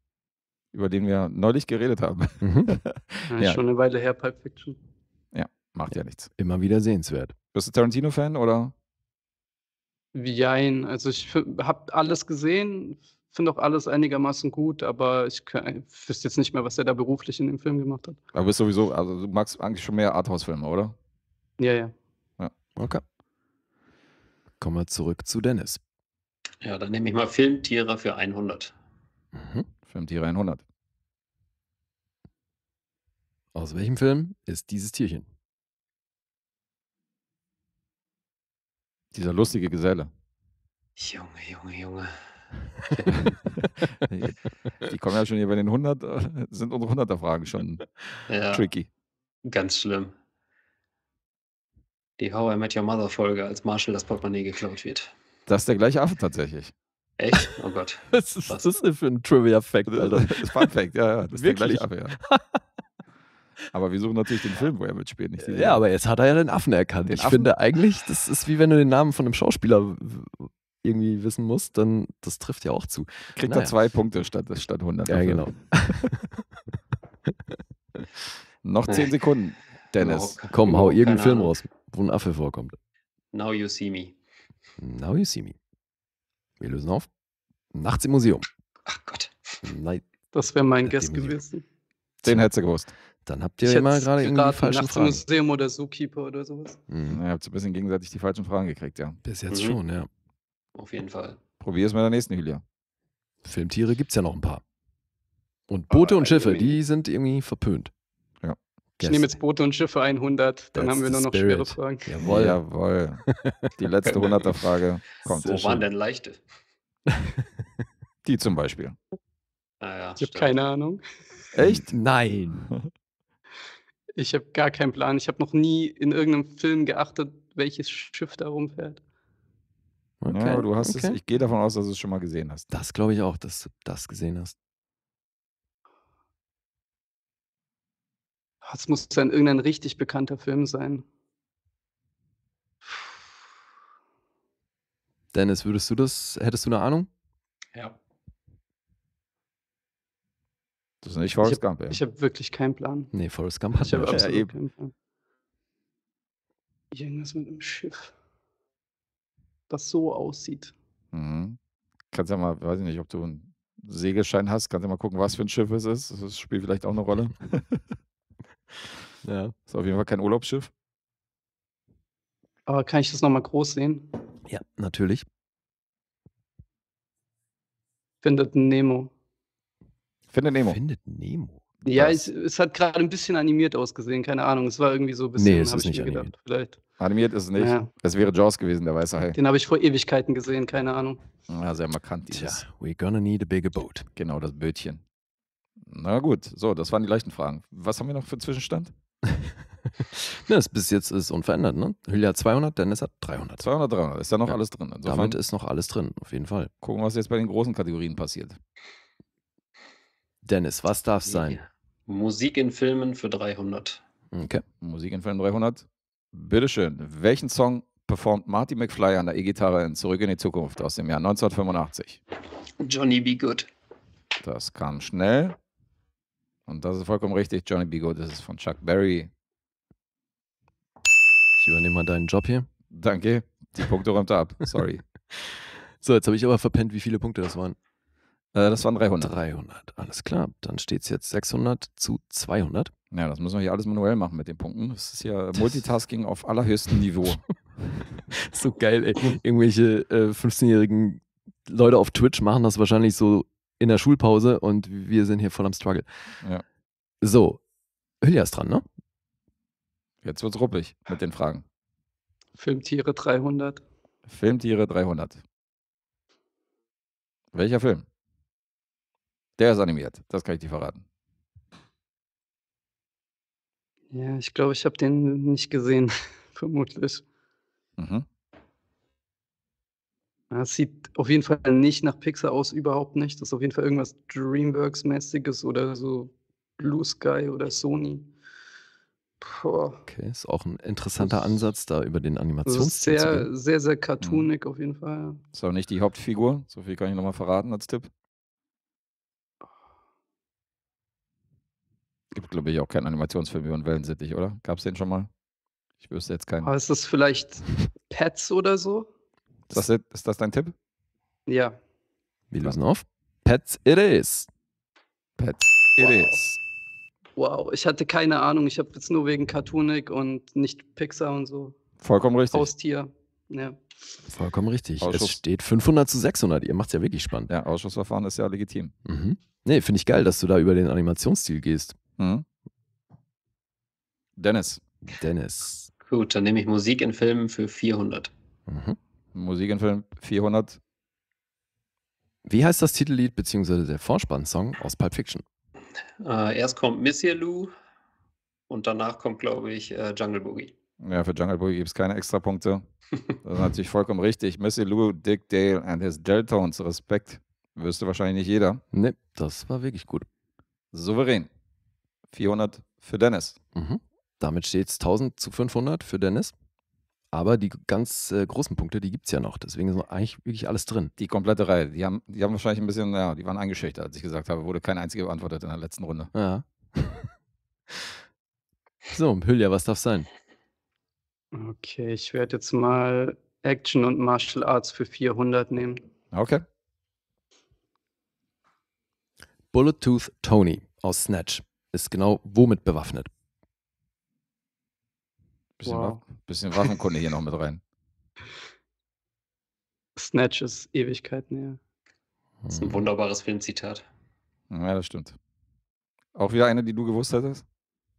über den wir neulich geredet haben. Mhm. ja, ja. Schon
eine Weile her, Pulp Fiction.
Ja, macht ja, nichts. Immer wieder sehenswert. Bist du Tarantino-Fan oder?
Jein, also ich habe alles gesehen, finde auch alles einigermaßen gut, aber ich, ich wüsste jetzt nicht mehr, was er da beruflich in dem Film
gemacht hat.
Aber bist sowieso, also du magst eigentlich schon mehr Arthouse-Filme, oder? Ja, ja. Ja, okay. Kommen wir zurück zu Dennis.
Ja, dann nehme ich mal Filmtiere für 100.
Mhm. Filmtiere 100. Aus welchem Film ist dieses Tierchen? Dieser lustige Geselle. Junge, Junge, Junge. die kommen ja schon hier bei den 100, äh, sind unsere 100er Fragen schon ja, tricky. Ganz schlimm. Die How I Met
Your Mother Folge, als Marshall das Portemonnaie geklaut wird. Das ist der gleiche Affe tatsächlich. Echt? Oh
Gott. Was ist das denn für ein Trivia-Fact, Alter? Das ist Fun-Fact, ja, ja. Das ist Wirklich? der gleiche Affe, ja. Aber wir suchen natürlich den Film, wo er mitspielt. Nicht ja, aber jetzt hat er ja den Affen erkannt. Den ich Affen? finde eigentlich, das ist wie wenn du den Namen von einem Schauspieler irgendwie wissen musst, dann das trifft ja auch zu. Kriegt naja. er zwei Punkte statt, statt 100. Ja, genau. Noch zehn Sekunden, Dennis. Überhaupt, Komm, hau irgendeinen Film raus, wo ein Affe vorkommt.
Now you see me.
Now you see me. Wir lösen auf. Nachts im Museum. Ach Gott. Nein.
Das wäre mein Guest gewesen.
Den hättest du gewusst. Dann habt ihr ich immer gerade irgendwie die falschen Fragen.
Museum oder Zookeeper oder sowas.
Mhm. Ihr habt so ein bisschen gegenseitig die falschen Fragen gekriegt, ja. Bis jetzt mhm. schon, ja.
Auf jeden Fall.
Probier es mal der nächsten, Julia. Filmtiere gibt es ja noch ein paar. Und Boote ah, und Schiffe, die sind irgendwie verpönt. Ja. Ich nehme
jetzt Boote und Schiffe 100, dann That's haben wir nur noch Spirit. schwere Fragen. Jawohl,
jawohl. Die letzte 100er Frage kommt. Wo waren denn leichte? Die zum Beispiel. Ah,
ja, ich habe keine Ahnung. Echt? Nein. Ich habe gar keinen Plan. Ich habe noch nie in irgendeinem Film geachtet, welches Schiff da rumfährt.
Okay. Ja, aber du hast okay. es, ich gehe davon aus, dass du es schon mal gesehen hast. Das glaube ich auch, dass du das gesehen hast.
Das muss dann irgendein richtig bekannter Film sein.
Dennis, würdest du das, hättest du eine Ahnung? Ja. Das ist nicht Forrest ich hab, Gump, ja. Ich
habe wirklich keinen Plan. Nee, Forrest Gump hat ich hab absolut ja, keinen Plan. Irgendwas mit einem Schiff, das so aussieht.
Mhm. Kannst ja mal, weiß ich nicht, ob du einen Segelschein hast, kannst ja mal gucken, was für ein Schiff es ist. Das spielt vielleicht auch eine Rolle. ja. Ist auf jeden Fall kein Urlaubsschiff. Aber
kann ich das nochmal groß sehen?
Ja, natürlich.
Findet Nemo.
Findet Nemo. Findet Nemo.
Ja, ich, es hat gerade ein bisschen animiert ausgesehen, keine Ahnung. Es war irgendwie so ein bisschen, nee, habe ich nicht mir animiert. gedacht. Vielleicht.
Animiert ist es nicht. Ja. Es wäre Jaws gewesen, der weiße Hai. Den
habe ich vor Ewigkeiten gesehen, keine Ahnung.
Ja, ah, sehr markant. Tja, we're gonna need a bigger boat. Genau, das Bötchen. Na gut, so, das waren die leichten Fragen. Was haben wir noch für einen Zwischenstand? das bis jetzt ist unverändert, ne? Hülya hat 200, Dennis hat 300. 200, 300, ist da noch ja. alles drin. Insofern Damit ist noch alles drin, auf jeden Fall. Gucken, was jetzt bei den großen Kategorien passiert. Dennis, was darf es sein?
Musik in Filmen für 300.
Okay, Musik in Filmen 300. Bitteschön, welchen Song performt Marty McFly an der E-Gitarre in Zurück in die Zukunft aus dem Jahr 1985?
Johnny Be Good.
Das kam schnell. Und das ist vollkommen richtig. Johnny Be Good ist es von Chuck Berry. Ich übernehme mal deinen Job hier. Danke. Die Punkte räumt ab. Sorry. so, jetzt habe ich aber verpennt, wie viele Punkte das waren. Äh, das waren 300. 300, alles klar. Dann steht es jetzt 600 zu 200. Ja, das müssen wir hier alles manuell machen mit den Punkten. Das ist ja Multitasking auf allerhöchstem Niveau. so geil, ey. Irgendwelche äh, 15-jährigen Leute auf Twitch machen das wahrscheinlich so in der Schulpause und wir sind hier voll am Struggle. Ja. So, Hülya ist dran, ne? Jetzt wird's ruppig mit den Fragen. Filmtiere 300. Filmtiere 300. Welcher Film? Der ist animiert, das kann ich dir verraten.
Ja, ich glaube, ich habe den nicht gesehen, vermutlich. Mhm. Das sieht auf jeden Fall nicht nach Pixar aus, überhaupt nicht. Das ist auf jeden Fall irgendwas Dreamworks-mäßiges oder so Blue Sky oder Sony. Boah.
Okay, ist auch ein interessanter Ansatz da über den Animationsstil. Sehr, sehr, sehr mhm. cartoonig
mhm. auf jeden Fall.
Ist aber nicht die Hauptfigur, so viel kann ich nochmal verraten als Tipp. gibt, glaube ich, auch keinen Animationsfilm über einen Wellensittich, oder? Gab es den schon mal? Ich wüsste jetzt keinen.
Aber ist das vielleicht Pets oder so?
Ist das, ist das dein Tipp? Ja. Wir lassen auf. Pets it is. Pets
it wow. is. Wow, ich hatte keine Ahnung. Ich habe jetzt nur wegen Cartoonic und nicht Pixar und so.
Vollkommen richtig.
Haustier. Ja.
Vollkommen richtig. Ausschuss. Es steht 500 zu 600. Ihr macht es ja wirklich spannend. Ja, Ausschussverfahren ist ja legitim. Mhm. Nee, finde ich geil, dass du da über den Animationsstil gehst. Mhm. Dennis. Dennis. Gut, dann nehme ich Musik in Filmen für 400. Mhm. Musik in Filmen 400. Wie heißt das Titellied bzw. der Vorspannsong aus Pulp Fiction?
Äh, erst kommt Miss Lou und danach kommt, glaube ich, äh, Jungle Boogie.
Ja, für Jungle Boogie gibt es keine Extrapunkte. Das ist natürlich vollkommen richtig. Missy Lou, Dick Dale and his Deltones. Respekt. Wüsste wahrscheinlich nicht jeder. Ne, das war wirklich gut. Souverän. 400 für Dennis. Mhm. Damit steht es 1000 zu 500 für Dennis. Aber die ganz äh, großen Punkte, die gibt es ja noch. Deswegen ist noch eigentlich wirklich alles drin. Die komplette Reihe. Die haben, die haben wahrscheinlich ein bisschen, ja, die waren eingeschüchtert, als ich gesagt habe, wurde kein einziger beantwortet in der letzten Runde. Ja. so, Hülya, was darf sein? Okay, ich werde jetzt
mal Action und Martial Arts für 400 nehmen.
Okay. Bullet Tooth Tony aus Snatch ist genau womit bewaffnet? Bisschen, wow. Waff bisschen Waffenkunde hier noch mit rein.
Snatch ist Ewigkeiten, ja.
Das ist ein wunderbares Filmzitat. Ja, das stimmt. Auch wieder eine, die du gewusst hättest?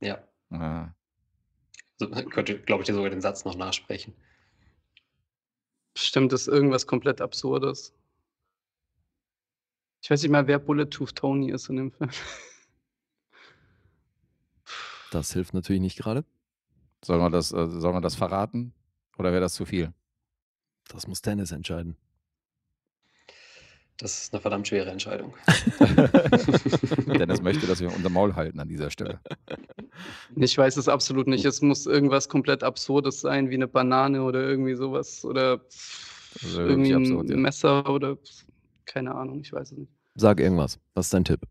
Ja. Ah. So, könnte, glaube ich, dir sogar den Satz noch nachsprechen.
Stimmt, das ist irgendwas komplett Absurdes. Ich weiß nicht mal, wer Bullet Tooth Tony ist in dem Film.
Das hilft natürlich nicht gerade. Sollen wir das, äh, sollen wir das verraten? Oder wäre das zu viel? Das muss Dennis entscheiden. Das ist eine verdammt
schwere Entscheidung.
Dennis möchte, dass wir unser Maul halten an dieser Stelle.
Ich weiß es absolut nicht. Es muss irgendwas komplett Absurdes sein, wie eine Banane oder irgendwie sowas. Oder also irgendwie absurd, ein ja. Messer oder keine Ahnung, ich weiß
es nicht. Sag irgendwas. Was ist dein Tipp?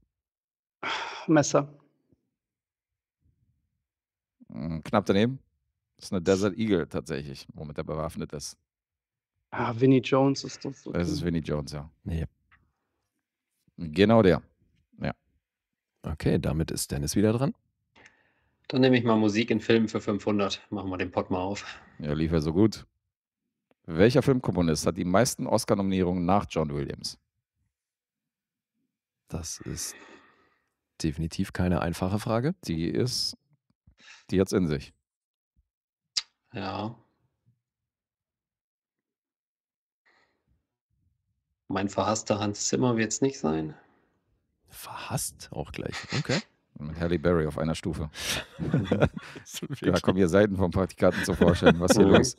Messer. Hm, knapp daneben. Das ist eine Desert Eagle tatsächlich, womit er bewaffnet ist.
Ah, Vinnie Jones ist das. So Das ist
Vinnie Jones, ja. Yep. Genau der. Ja. Okay, damit ist Dennis wieder dran.
Dann nehme ich mal Musik in Filmen für 500. Machen wir den Pott mal auf.
Ja, lief ja so gut. Welcher Filmkomponist hat die meisten Oscar-Nominierungen nach John Williams? Das ist definitiv keine einfache Frage. Die ist die hat es in sich.
Ja. Mein verhasster Hans Zimmer wird es nicht sein.
Verhasst auch gleich. Okay. Mit Halle Berry auf einer Stufe. da kommen hier Seiten vom Praktikanten zu Vorschein. Was hier los?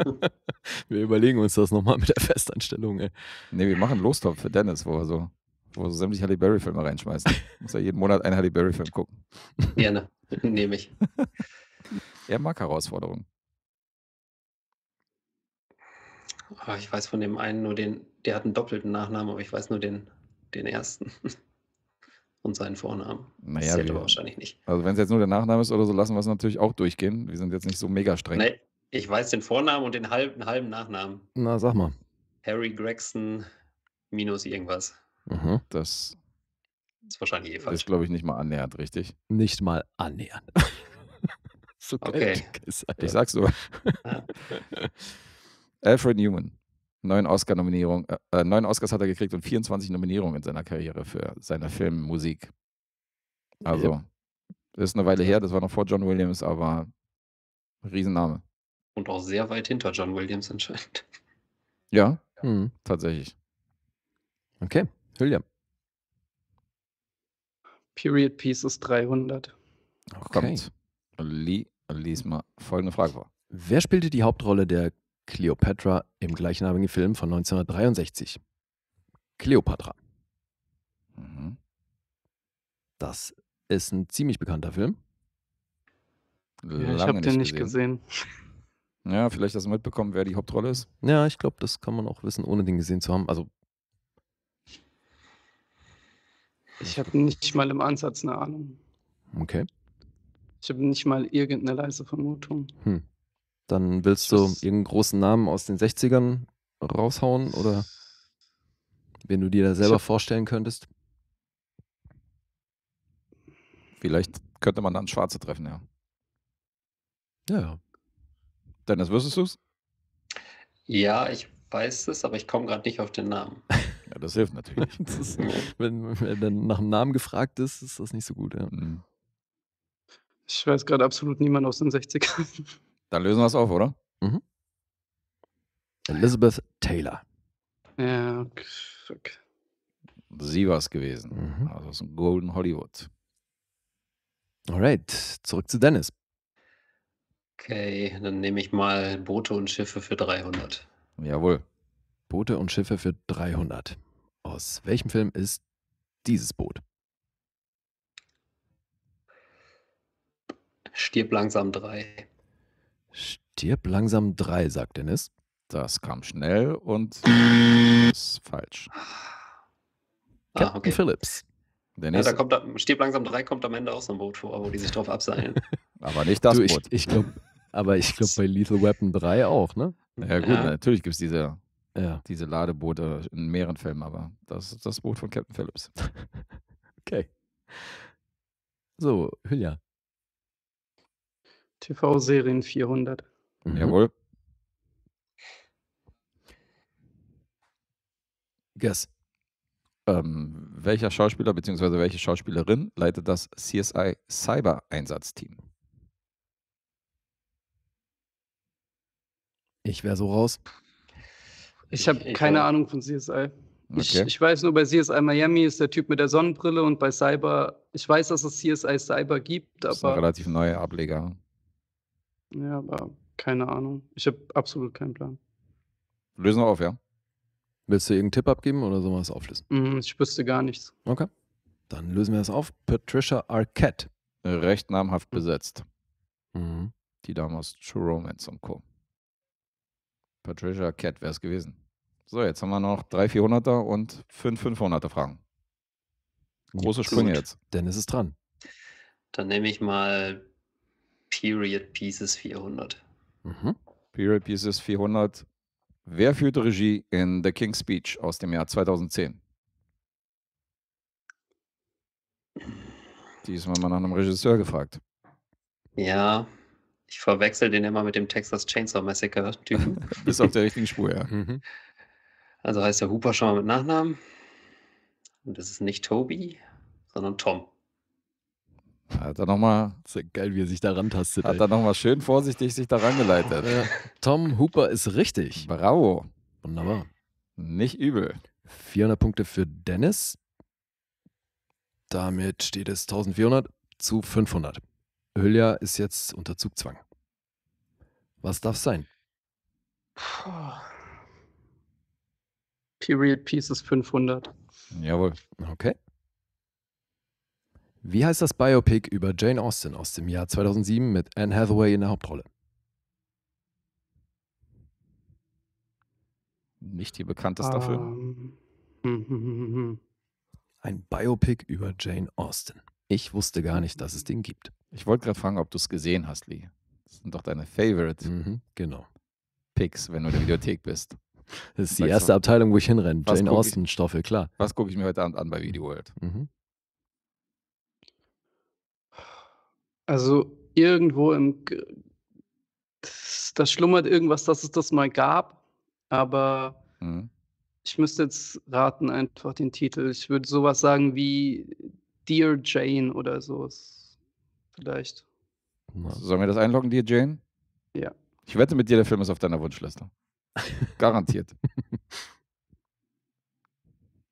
Wir überlegen uns das nochmal mit der Festanstellung. Ey. Nee, wir machen Lostopf für Dennis, wo er so wo so sämtliche Halle Berry-Filme reinschmeißen. Muss ja jeden Monat einen Halle Berry-Film gucken. Gerne, nehme ich. Er mag Herausforderungen.
Oh, ich weiß von dem einen nur den, der hat einen doppelten Nachnamen, aber ich weiß nur den, den
ersten. Und seinen Vornamen. Naja, das wir, wahrscheinlich nicht. Also wenn es jetzt nur der Nachname ist oder so, lassen wir es natürlich auch durchgehen. Wir sind jetzt nicht so mega streng. Nee,
ich weiß den Vornamen und den halben, halben Nachnamen. Na, sag mal. Harry Gregson minus irgendwas.
Mhm. Das, das ist wahrscheinlich eh falsch. Ist, glaube ich, nicht mal annähernd, richtig? Nicht mal annähernd. so okay. Gesagt. Ich sag's nur. Alfred Newman. Neun, Oscar -Nominierung, äh, äh, neun Oscars hat er gekriegt und 24 Nominierungen in seiner Karriere für seine Filmmusik. Also, yep. das ist eine Weile her, das war noch vor John Williams, aber Riesenname.
Und auch sehr weit hinter John Williams
anscheinend. Ja, hm. tatsächlich. Okay. Hülya.
Period Piece ist 300.
Okay. Kommt. Lies mal folgende Frage vor. Wer spielte die Hauptrolle der Cleopatra im gleichnamigen Film von 1963? Cleopatra. Mhm. Das ist ein ziemlich bekannter Film. Ja, ich habe den nicht gesehen. gesehen. Ja, vielleicht hast du mitbekommen, wer die Hauptrolle ist. Ja, ich glaube, das kann man auch wissen, ohne den gesehen zu haben. Also
Ich habe nicht mal im Ansatz eine Ahnung.
Okay. Ich
habe nicht mal irgendeine leise Vermutung.
Hm. Dann willst du irgendeinen großen Namen aus den 60ern raushauen oder wenn du dir da selber hab... vorstellen könntest? Vielleicht könnte man dann Schwarze treffen, ja. Ja. Dennis, wüsstest du es?
Ja, ich weiß es, aber ich komme gerade nicht auf den Namen.
Ja, das hilft natürlich. das ist, wenn, wenn dann nach dem Namen gefragt ist, ist das nicht so gut. Ja. Mhm. Ich
weiß gerade absolut niemand aus den 60ern.
Dann lösen wir es auf, oder? Mhm. Elizabeth Taylor. Ja, okay. Sie war es gewesen. Mhm. Also aus dem Golden Hollywood. Alright, zurück zu Dennis.
Okay, dann nehme ich mal Boote und Schiffe für 300.
Jawohl. Boote und Schiffe für 300. Aus welchem Film ist dieses Boot?
Stirb langsam 3.
Stirb langsam 3, sagt Dennis. Das kam schnell und ist falsch. Captain ah, okay. Phillips. Der ja, also da
kommt, Stirb langsam 3 kommt am Ende auch so ein Boot vor, wo die sich drauf abseilen.
aber nicht das du, Boot. ich glaub, aber ich glaube bei Lethal Weapon 3 auch, ne? Ja, gut, ja. natürlich gibt es diese ja. Diese Ladeboote in mehreren Filmen, aber das ist das Boot von Captain Phillips. okay. So, Hülya.
TV-Serien 400.
Mhm. Jawohl. Guess. Ähm, welcher Schauspieler bzw. welche Schauspielerin leitet das CSI Cyber Einsatzteam? Ich wäre so raus.
Ich habe keine ich, Ahnung von CSI. Ich, okay. ich, weiß nur, bei CSI Miami ist der Typ mit der Sonnenbrille und bei Cyber, ich weiß, dass es CSI Cyber gibt, aber. Das ist ein relativ
neuer Ableger.
Ja, aber keine Ahnung. Ich habe absolut keinen Plan.
Lösen wir auf, ja? Willst du irgendeinen Tipp abgeben oder soll man das auflösen?
Mm, ich wüsste gar
nichts. Okay. Dann lösen wir das auf. Patricia Arquette. Recht namhaft mhm. besetzt. Mhm. Die damals True Romance und Co. Patricia Arquette wäre es gewesen. So, jetzt haben wir noch drei 400er und fünf 500er Fragen. Große Sprünge Gut. jetzt. Dennis ist dran.
Dann nehme ich mal Period Pieces 400.
Mhm. Period Pieces 400. Wer führte Regie in The King's Speech aus dem Jahr 2010? Diesmal mal nach einem Regisseur gefragt.
Ja, ich verwechsel den immer mit dem Texas Chainsaw Massacre-Typen. Bist auf der richtigen
Spur, ja. Mhm.
Also heißt der Hooper schon mal mit Nachnamen. Und das
ist nicht Toby, sondern Tom. Hat er nochmal, ist ja geil, wie er sich da rantastet. Hat er nochmal schön vorsichtig sich da rangeleitet. Tom Hooper ist richtig. Bravo. Wunderbar. Nicht übel. 400 Punkte für Dennis. Damit steht es 1400 zu 500. Hülya ist jetzt unter Zugzwang. Was darf sein?
Puh. Period Pieces 500.
Jawohl, okay. Wie heißt das Biopic über Jane Austen aus dem Jahr 2007 mit Anne Hathaway in der Hauptrolle? Nicht die bekannteste um. dafür. Ähm. Ein Biopic über Jane Austen. Ich wusste gar nicht, dass es den gibt. Ich wollte gerade fragen, ob du es gesehen hast, Lee. Das sind doch deine Favorite. Mhm, genau. Picks, wenn du in der Videothek bist. Das ist die erste so. Abteilung, wo ich hinrenne. Jane Austen Staffel, klar. Was gucke ich mir heute Abend an bei Video World? Mhm. Also
irgendwo im da schlummert irgendwas, dass es das mal gab, aber mhm. ich müsste jetzt raten einfach den Titel. Ich würde sowas sagen wie Dear Jane oder so. Vielleicht.
Sollen wir das einloggen, Dear Jane? Ja. Ich wette mit dir, der Film ist auf deiner Wunschliste. Garantiert.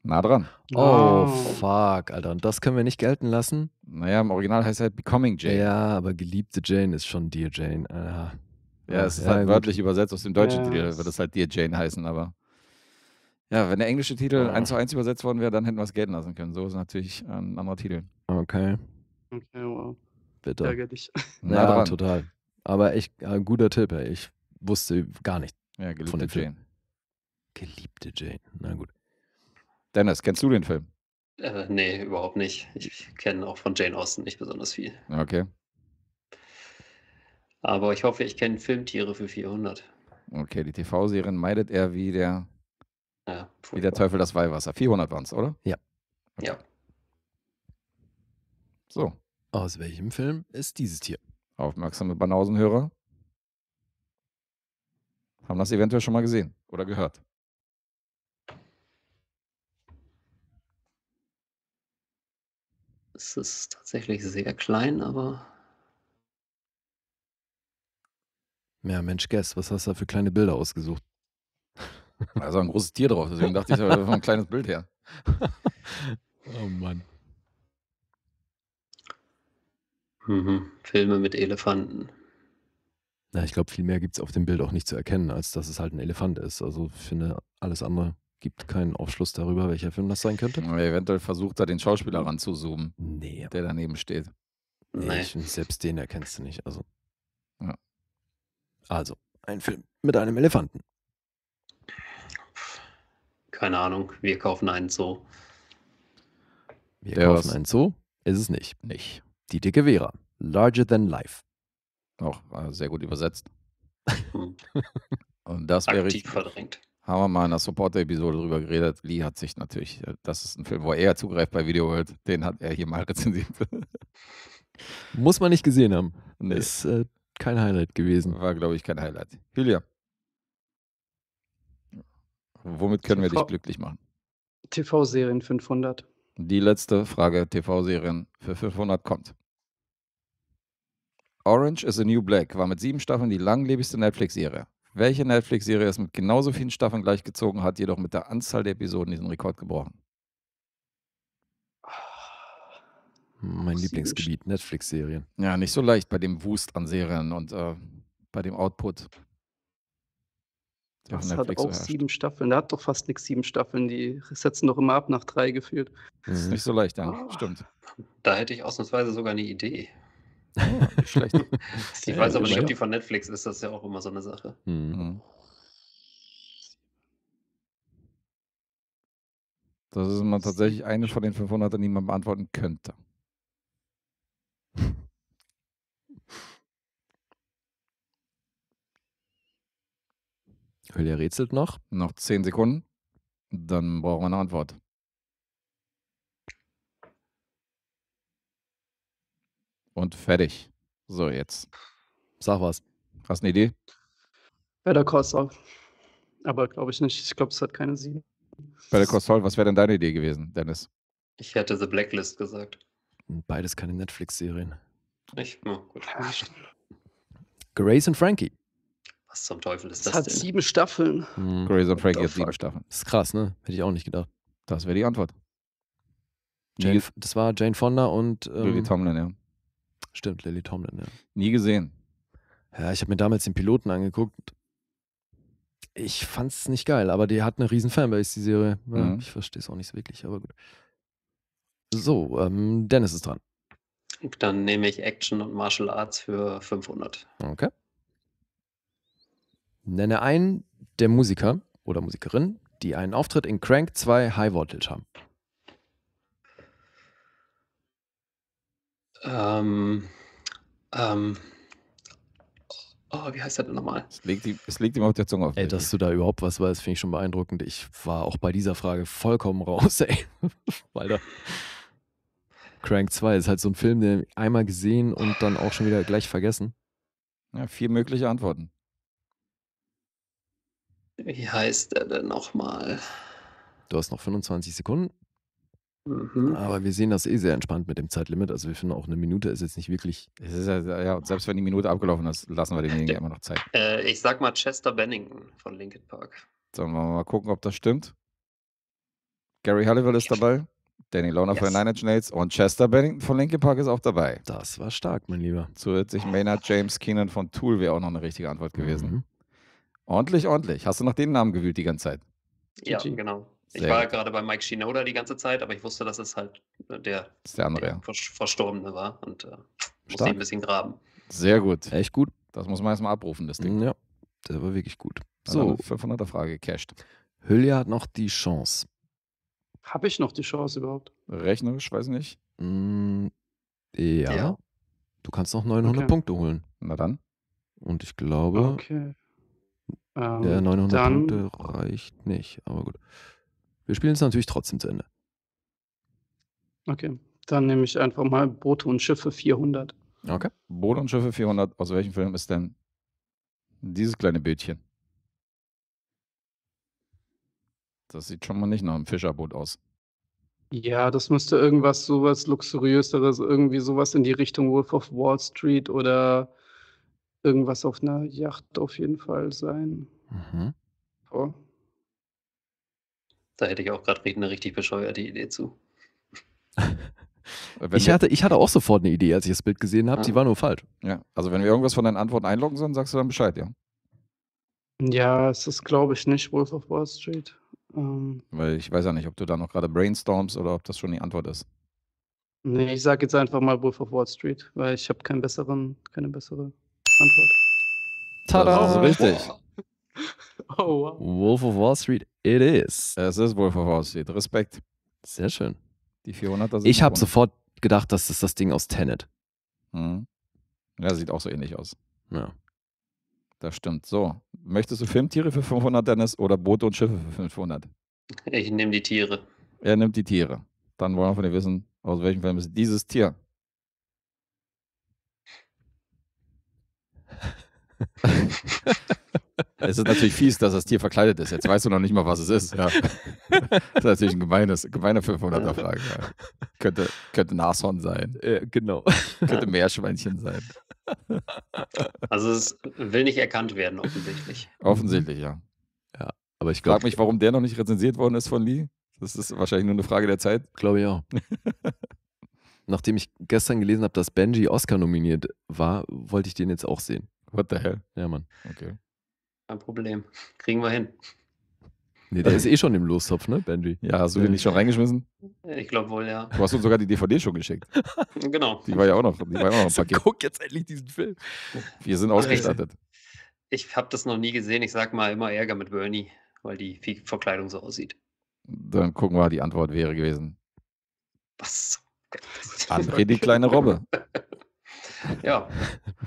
Nah dran. Oh, fuck, Alter. Und das können wir nicht gelten lassen? Naja, im Original heißt er halt Becoming Jane. Ja, aber geliebte Jane ist schon Dear Jane. Ah. Ja, es ist ja, halt gut. wörtlich übersetzt aus dem deutschen ja. Titel, wird das halt Dear Jane heißen, aber. Ja, wenn der englische Titel ja. Ah. 1 zu 1 übersetzt worden wäre, dann hätten wir es gelten lassen können. So ist natürlich ähm, ein anderer Titel. Okay. Okay,
wow. Bitte.
Ärgerlich. Na ja, dran. total. Aber echt ein äh, guter Tipp, ey. Ich wusste gar nicht ja, geliebte von dem Jane. Film. Geliebte Jane, na gut. Dennis, kennst du den Film?
Äh, nee, überhaupt nicht. Ich kenne auch von Jane Austen nicht besonders viel. Okay. Aber ich hoffe, ich kenne Filmtiere für 400.
Okay, die TV-Serien meidet er wie der, ja, wie der Teufel das Weihwasser. 400 waren es, oder? Ja. Okay. Ja. So. Aus welchem Film ist dieses Tier? Aufmerksame Banausenhörer haben das eventuell schon mal gesehen oder gehört.
Es ist tatsächlich sehr klein, aber.
Ja, Mensch, Guess, was hast du da für kleine Bilder ausgesucht? Da ist ein großes Tier drauf, deswegen dachte ich, da war ein kleines Bild her. oh Mann. Mhm. Filme mit
Elefanten.
Na, ich glaube, viel mehr gibt es auf dem Bild auch nicht zu erkennen, als dass es halt ein Elefant ist. Also ich finde, alles andere gibt keinen Aufschluss darüber, welcher Film das sein könnte. Aber eventuell versucht er, den Schauspieler ranzuzoomen, nee. der daneben steht. Nee, ich, selbst den erkennst du nicht. Also. Ja. also, ein Film mit einem Elefanten.
Keine Ahnung, wir kaufen einen Zoo.
Wir der kaufen was? einen Zoo? Ist es nicht. Nicht. Die dicke Vera. Larger than life. Auch äh, sehr gut übersetzt. Mhm. Und das wäre Aktiv verdrängt. Haben wir mal in der Supporter-Episode drüber geredet. Lee hat sich natürlich, äh, das ist ein Film, wo er zugreift bei Video World, den hat er hier mal rezensiert. Muss man nicht gesehen haben. Nee. Ist äh, kein Highlight gewesen. War, glaube ich, kein Highlight. Julia. Womit können TV wir dich glücklich machen?
TV-Serien 500.
Die letzte Frage: TV-Serien für 500 kommt. Orange is the New Black war mit sieben Staffeln die langlebigste Netflix-Serie. Welche Netflix-Serie es mit genauso vielen Staffeln gleichgezogen hat, jedoch mit der Anzahl der Episoden diesen Rekord gebrochen? Ah, mein Sieben Lieblingsgebiet, Netflix-Serien. Ja, nicht so leicht bei dem Wust an Serien und äh, bei dem Output. das hat auch sieben
Staffeln. Da hat doch fast nichts sieben Staffeln. Die setzen doch immer ab nach drei geführt. Das
ist nicht so leicht, dann. Oh. Stimmt.
Da hätte ich ausnahmsweise sogar eine Idee.
Ah, schlecht. ich äh, weiß aber nicht, ob die
von Netflix ist, das ist ja auch immer so eine Sache.
Hm. Das ist mal tatsächlich eine von den 500, die man beantworten könnte. Hülya rätselt noch. Noch 10 Sekunden. Dann brauchen wir eine Antwort. Und fertig. So, jetzt. Sag was. Hast du eine Idee?
Better Call Saul. Aber glaube ich nicht. Ich glaube, es hat keine sieben.
Better Call Saul, was wäre denn deine Idee gewesen, Dennis?
Ich hätte The Blacklist gesagt.
Beides keine Netflix-Serien.
Ich, na gut.
Grace und Frankie.
Was zum Teufel ist das? Das
hat denn? sieben Staffeln. Mhm. Grace und Frankie hat sieben Staffeln. Das ist krass, ne? Hätte ich auch nicht gedacht. Das wäre die Antwort. Jane, das war Jane Fonda und. Ähm, Lily Tomlin, ja. Stimmt, Lily Tomlin, ja. Nie gesehen. Ja, ich habe mir damals den Piloten angeguckt. Ich fand es nicht geil, aber die hat eine riesen Fanbase, die Serie. Ja, mhm. Ich verstehe es auch nicht so wirklich, aber gut. So, ähm, Dennis ist dran.
Dann nehme ich Action und Martial Arts für
500. Okay. Nenne einen der Musiker oder Musikerin, die einen Auftritt in Crank 2 High Voltage haben.
Ähm, ähm, oh, wie heißt das denn nochmal? Es
liegt, ihm, es liegt ihm auf der Zunge auf. Ey, dass du da überhaupt was weißt, finde ich schon beeindruckend. Ich war auch bei dieser Frage vollkommen raus, ey. Weil da. Crank 2 ist halt so ein Film, den einmal gesehen und dann auch schon wieder gleich vergessen. Ja, vier mögliche Antworten. Wie heißt er denn nochmal? Du hast noch 25 Sekunden. Mhm. Aber wir sehen das eh sehr entspannt mit dem Zeitlimit. Also wir finden auch eine Minute ist jetzt nicht wirklich. Es ist Ja, ja, selbst wenn die Minute abgelaufen ist, lassen wir denjenigen immer noch Zeit.
Äh, ich sag mal Chester Bennington von Linkin Park.
Sollen wir mal gucken, ob das stimmt? Gary Halliwell ist dabei, Danny Loner yes. von Nine Inch Nails und Chester Bennington von Linkin Park ist auch dabei. Das war stark, mein Lieber. Zusätzlich Maynard James Keenan von Tool wäre auch noch eine richtige Antwort gewesen. Mhm. Ordentlich, ordentlich. Hast du nach den Namen gewühlt die ganze Zeit?
Ja, Gigi. genau. Sehr ich war gerade bei Mike Shinoda die ganze Zeit, aber ich wusste, dass es halt äh, der, der, andere, der ja. Verstorbene war und äh, musste ihn ein bisschen graben.
Sehr gut. Echt gut. Das muss man erstmal abrufen, das Ding. Mm, ja, das war wirklich gut. So, 500er Frage gecached. Hülya hat noch die Chance.
Habe ich noch die Chance überhaupt?
Rechnerisch, weiß nicht. Mm, ja. ja. Du kannst noch 900 okay. Punkte holen. Na dann. Und ich glaube, okay. Ähm, der 900 Punkte reicht nicht, aber gut. Wir spielen es natürlich trotzdem zu Ende.
Okay, dann nehme ich einfach mal Boote und Schiffe 400. Okay,
Boote und Schiffe 400. Aus welchem Film ist denn dieses kleine Bildchen? Das sieht schon mal nicht nach einem Fischerboot aus.
Ja, das müsste irgendwas sowas luxuriöseres, irgendwie sowas in die Richtung Wolf of Wall Street oder irgendwas auf einer Yacht auf jeden Fall sein. Mhm. Oh.
Da hätte ich auch gerade eine richtig bescheuerte Idee zu.
ich, hatte, ich hatte auch sofort eine Idee, als ich das Bild gesehen habe. Ah. Die war nur falsch. Ja. Also, wenn wir irgendwas von deinen Antworten einloggen sollen, sagst du dann Bescheid, ja?
Ja, es ist, glaube ich, nicht Wolf of Wall Street. Ähm,
Weil ich weiß ja nicht, ob du da noch gerade brainstormst oder ob das schon die Antwort ist.
Nee, ich sage jetzt einfach mal Wolf of Wall Street, weil ich habe keinen besseren, keine bessere Antwort. Tada! Das ist richtig. Boah.
Oh, wow. Wolf of Wall Street, it is. Es ist Wolf of Wall Street. Respekt. Sehr schön. Die 400 Ich habe sofort gedacht, dass das ist das Ding aus Tenet. Mhm. Ja, sieht auch so ähnlich aus. Ja. Das stimmt. So, möchtest du Filmtiere für 500, Dennis, oder Boote und Schiffe für 500?
Ich nehme die Tiere.
Er nimmt die Tiere. Dann wollen wir von dir wissen, aus welchem Film ist dieses Tier? Ha ha es ist natürlich fies, dass das Tier verkleidet ist. Jetzt weißt du noch nicht mal, was es ist. Ja. Das ist natürlich ein gemeines, gemeiner 500er-Frage. Ja. Könnte, könnte Nashorn sein. Äh, genau. Könnte Meerschweinchen sein.
Also es will nicht erkannt werden, offensichtlich. Offensichtlich,
ja. Ja, aber ich frage mich, warum der noch nicht rezensiert worden ist von Lee. Das ist wahrscheinlich nur eine Frage der Zeit. Glaube ich auch. Nachdem ich gestern gelesen habe, dass Benji Oscar nominiert war, wollte ich den jetzt auch sehen. What the hell? Ja, Mann. Okay.
Kein Problem. Kriegen wir hin.
Nee, der ist eh schon im Lostopf, ne, Benji? Ja, hast du den nicht schon reingeschmissen? Ich glaube wohl, ja. Du hast uns sogar die DVD schon geschickt. genau. Die war ja auch noch, die war auch noch im Paket. Guck jetzt endlich diesen Film. Wir sind ausgestattet.
Ich, ich habe das noch nie gesehen. Ich sag mal immer Ärger mit Bernie, weil die Verkleidung so aussieht.
Dann gucken wir, die Antwort wäre gewesen. Was? André, die kleine Robbe.
Ja,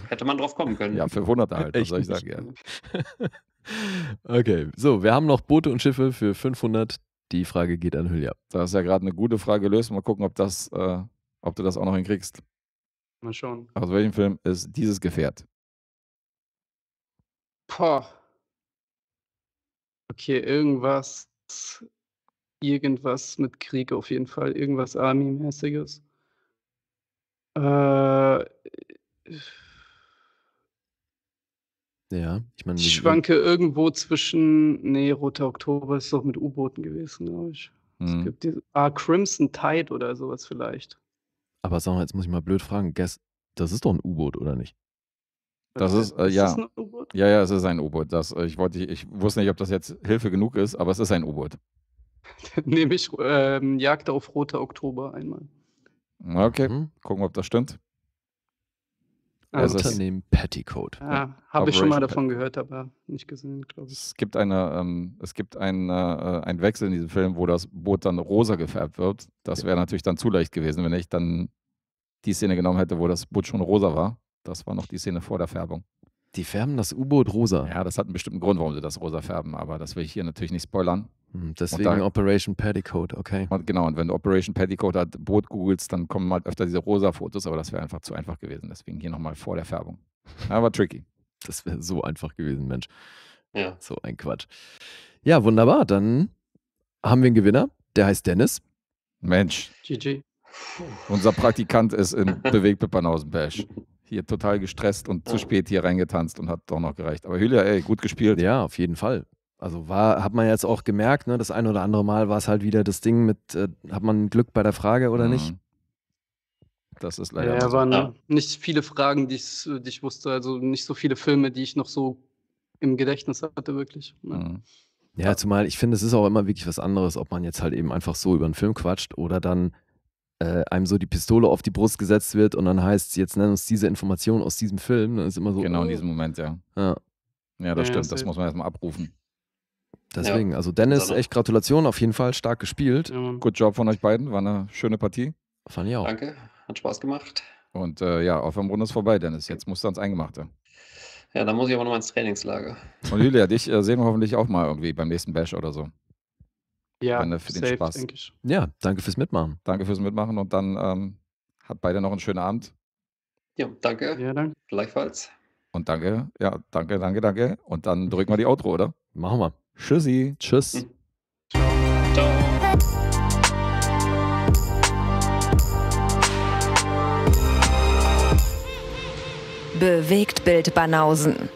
hätte man drauf kommen können. Ja, für 100 halt, was soll ich sagen. Ja.
okay, so, wir haben noch Boote und Schiffe für 500. Die Frage geht an Hülya. Da ist ja gerade eine gute Frage gelöst. Mal gucken, ob, das, äh, ob du das auch noch hinkriegst. Mal schauen. Aus welchem Film ist dieses Gefährt? Boah.
Okay, irgendwas. Irgendwas mit Krieg auf jeden Fall. Irgendwas Army-mäßiges. Äh,
ja, ich meine. Ich schwanke
irgendwo zwischen. Nee, Roter Oktober ist doch mit U-Booten gewesen, glaube ich. Mhm. Es gibt diese. Ah, Crimson Tide oder sowas vielleicht.
Aber sag mal, jetzt muss ich mal blöd fragen. Guess, das ist doch ein U-Boot, oder nicht? Das äh, ist, äh, ist ja. Das ein ja, ja, es ist ein U-Boot. Das, äh, ich, wollte, ich wusste nicht, ob das jetzt Hilfe genug ist, aber es ist ein U-Boot.
Dann nehme ich ähm, Jagd auf Roter Oktober einmal.
Okay, mhm. gucken, ob das stimmt. Also das Petticoat. Ja, habe ich schon mal davon
gehört, aber nicht gesehen, glaube ich.
Es gibt, eine, ähm, es gibt eine, äh, äh einen Wechsel in diesem Film, wo das Boot dann rosa gefärbt wird. Das wäre natürlich dann zu leicht gewesen, wenn ich dann die Szene genommen hätte, wo das Boot schon rosa war. Das war noch die Szene vor der Färbung. Die färben das U-Boot rosa. Ja, das hat einen bestimmten Grund, warum sie das rosa färben, aber das will ich hier natürlich nicht spoilern. Hm, deswegen da, Operation Petticoat, okay. Und genau, und wenn du Operation Petticoat hat, Boot googelst, dann kommen halt öfter diese rosa Fotos, aber das wäre einfach zu einfach gewesen. Deswegen hier nochmal vor der Färbung. Aber tricky. Das wäre so einfach gewesen, Mensch. Ja. So ein Quatsch. Ja, wunderbar. Dann haben wir einen Gewinner. Der heißt Dennis. Mensch. GG. Unser Praktikant ist im Bewegtpippanhausen-Bash. Hier total gestresst und zu spät hier reingetanzt und hat doch noch gereicht. Aber Hülia, ey, gut gespielt. Ja, auf jeden Fall also war, hat man jetzt auch gemerkt, ne, das ein oder andere Mal war es halt wieder das Ding mit, äh, hat man Glück bei der Frage oder mhm. nicht? Das ist leider. Ja, so. waren ja.
nicht viele Fragen, die ich, die ich wusste, also nicht so viele Filme, die ich noch so im Gedächtnis hatte, wirklich.
Ne? Mhm. Ja, zumal ich finde, es ist auch immer wirklich was anderes, ob man jetzt halt eben einfach so über einen Film quatscht oder dann äh, einem so die Pistole auf die Brust gesetzt wird und dann heißt jetzt nenn uns diese Information aus diesem Film. Dann ist immer so. Genau oh. in äh. diesem Moment, ja. Ja, ja das ja, stimmt, das muss man erstmal abrufen. Deswegen, ja. also Dennis, echt Gratulation, auf jeden Fall stark gespielt. Ja, Gut Job von euch beiden, war eine schöne Partie. Fand ich auch. Danke, hat Spaß gemacht. Und äh, ja, auf dem Runde ist vorbei, Dennis. Jetzt musst du ans Eingemachte.
Ja, dann muss ich aber nochmal ins Trainingslager.
Und Julia, dich äh, sehen wir hoffentlich auch mal irgendwie beim nächsten Bash oder so. Ja, Wenn, äh, für safe, den Spaß. Ja, danke fürs Mitmachen. Danke fürs Mitmachen und dann ähm, hat beide noch einen schönen Abend.
Ja, danke. Ja, danke. Gleichfalls.
Und danke, ja, danke, danke, danke. Und dann drücken wir die Outro, oder? Machen wir. Tschüssi. Tschüss. Hm. Bewegt Bild Banausen.